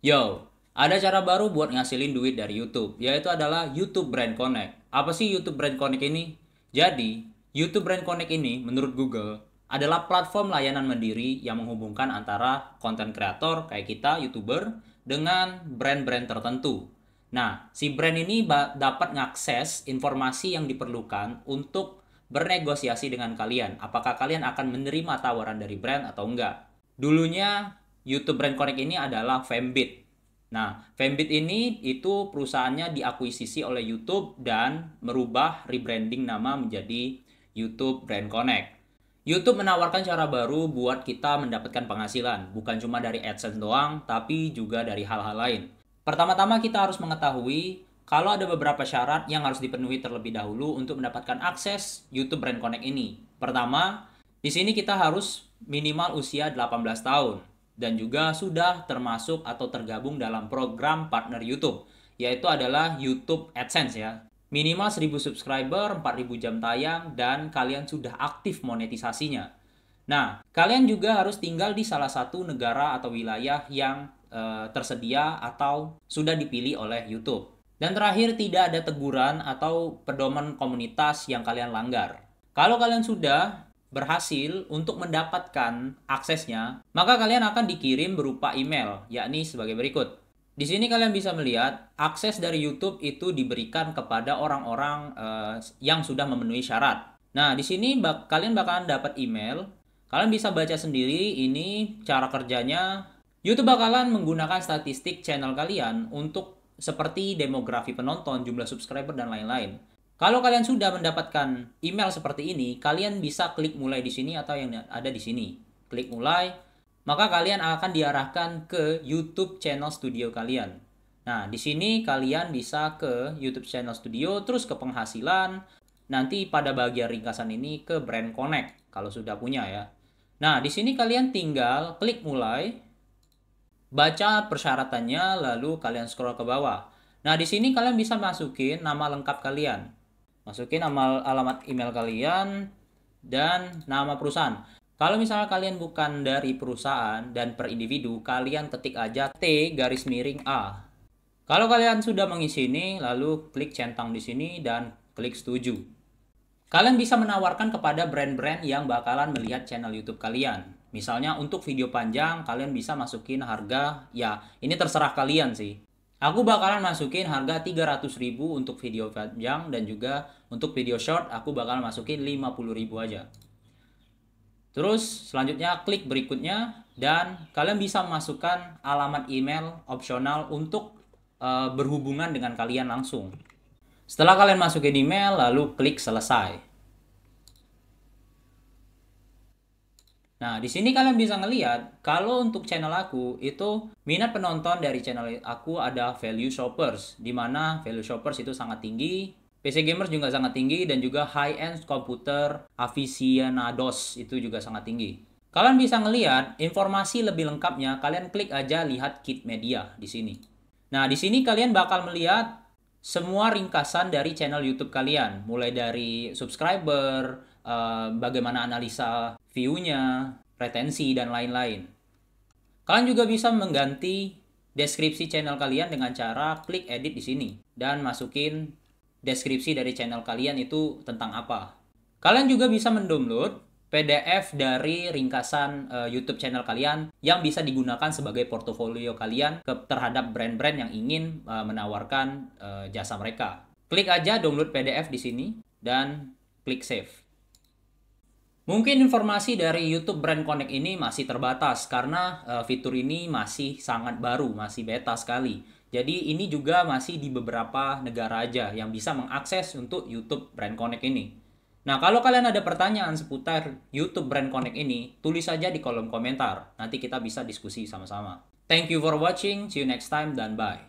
Yo, ada cara baru buat ngasilin duit dari YouTube, yaitu adalah YouTube Brand Connect. Apa sih YouTube Brand Connect ini? Jadi, YouTube Brand Connect ini menurut Google adalah platform layanan mandiri yang menghubungkan antara konten kreator kayak kita, YouTuber, dengan brand-brand tertentu. Nah, si brand ini dapat mengakses informasi yang diperlukan untuk bernegosiasi dengan kalian. Apakah kalian akan menerima tawaran dari brand atau enggak? Dulunya YouTube Brand Connect ini adalah Fembit. Nah, Fembit ini itu perusahaannya diakuisisi oleh YouTube dan merubah rebranding nama menjadi YouTube Brand Connect. YouTube menawarkan cara baru buat kita mendapatkan penghasilan, bukan cuma dari AdSense doang, tapi juga dari hal-hal lain. Pertama-tama kita harus mengetahui kalau ada beberapa syarat yang harus dipenuhi terlebih dahulu untuk mendapatkan akses YouTube Brand Connect ini. Pertama, di sini kita harus minimal usia 18 tahun dan juga sudah termasuk atau tergabung dalam program partner YouTube, yaitu adalah YouTube AdSense ya. Minimal 1000 subscriber, 4000 jam tayang, dan kalian sudah aktif monetisasinya. Nah, kalian juga harus tinggal di salah satu negara atau wilayah yang e, tersedia atau sudah dipilih oleh YouTube. Dan terakhir, tidak ada teguran atau pedoman komunitas yang kalian langgar. Kalau kalian sudah berhasil untuk mendapatkan aksesnya, maka kalian akan dikirim berupa email, yakni sebagai berikut. Di sini kalian bisa melihat akses dari YouTube itu diberikan kepada orang-orang uh, yang sudah memenuhi syarat. Nah, di sini bak kalian bakalan dapat email. Kalian bisa baca sendiri ini cara kerjanya. YouTube bakalan menggunakan statistik channel kalian untuk seperti demografi penonton, jumlah subscriber dan lain-lain. Kalau kalian sudah mendapatkan email seperti ini, kalian bisa klik mulai di sini atau yang ada di sini. Klik mulai, maka kalian akan diarahkan ke YouTube channel studio kalian. Nah, di sini kalian bisa ke YouTube channel studio, terus ke penghasilan, nanti pada bagian ringkasan ini ke brand connect, kalau sudah punya ya. Nah, di sini kalian tinggal klik mulai, baca persyaratannya, lalu kalian scroll ke bawah. Nah, di sini kalian bisa masukin nama lengkap kalian masukin amal alamat email kalian dan nama perusahaan. Kalau misalnya kalian bukan dari perusahaan dan per individu, kalian ketik aja T garis miring A. Kalau kalian sudah mengisi ini, lalu klik centang di sini dan klik setuju. Kalian bisa menawarkan kepada brand-brand yang bakalan melihat channel YouTube kalian. Misalnya untuk video panjang, kalian bisa masukin harga, ya ini terserah kalian sih. Aku bakalan masukin harga 300 ribu untuk video panjang dan juga untuk video short aku bakal masukin 50 ribu aja. Terus selanjutnya klik berikutnya dan kalian bisa masukkan alamat email opsional untuk uh, berhubungan dengan kalian langsung. Setelah kalian masukin email lalu klik selesai. Nah, di sini kalian bisa ngelihat kalau untuk channel aku itu minat penonton dari channel aku ada value shoppers di mana value shoppers itu sangat tinggi, PC gamers juga sangat tinggi dan juga high end komputer aficionados itu juga sangat tinggi. Kalian bisa ngelihat informasi lebih lengkapnya, kalian klik aja lihat kit media di sini. Nah, di sini kalian bakal melihat semua ringkasan dari channel YouTube kalian, mulai dari subscriber, eh, bagaimana analisa view-nya, retensi, dan lain-lain. Kalian juga bisa mengganti deskripsi channel kalian dengan cara klik edit di sini dan masukin deskripsi dari channel kalian itu tentang apa. Kalian juga bisa mendownload PDF dari ringkasan uh, YouTube channel kalian yang bisa digunakan sebagai portofolio kalian ke, terhadap brand-brand yang ingin uh, menawarkan uh, jasa mereka. Klik aja download PDF di sini dan klik save. Mungkin informasi dari YouTube Brand Connect ini masih terbatas karena eh, fitur ini masih sangat baru, masih beta sekali. Jadi ini juga masih di beberapa negara aja yang bisa mengakses untuk YouTube Brand Connect ini. Nah, kalau kalian ada pertanyaan seputar YouTube Brand Connect ini, tulis saja di kolom komentar. Nanti kita bisa diskusi sama-sama. Thank you for watching, see you next time, dan bye.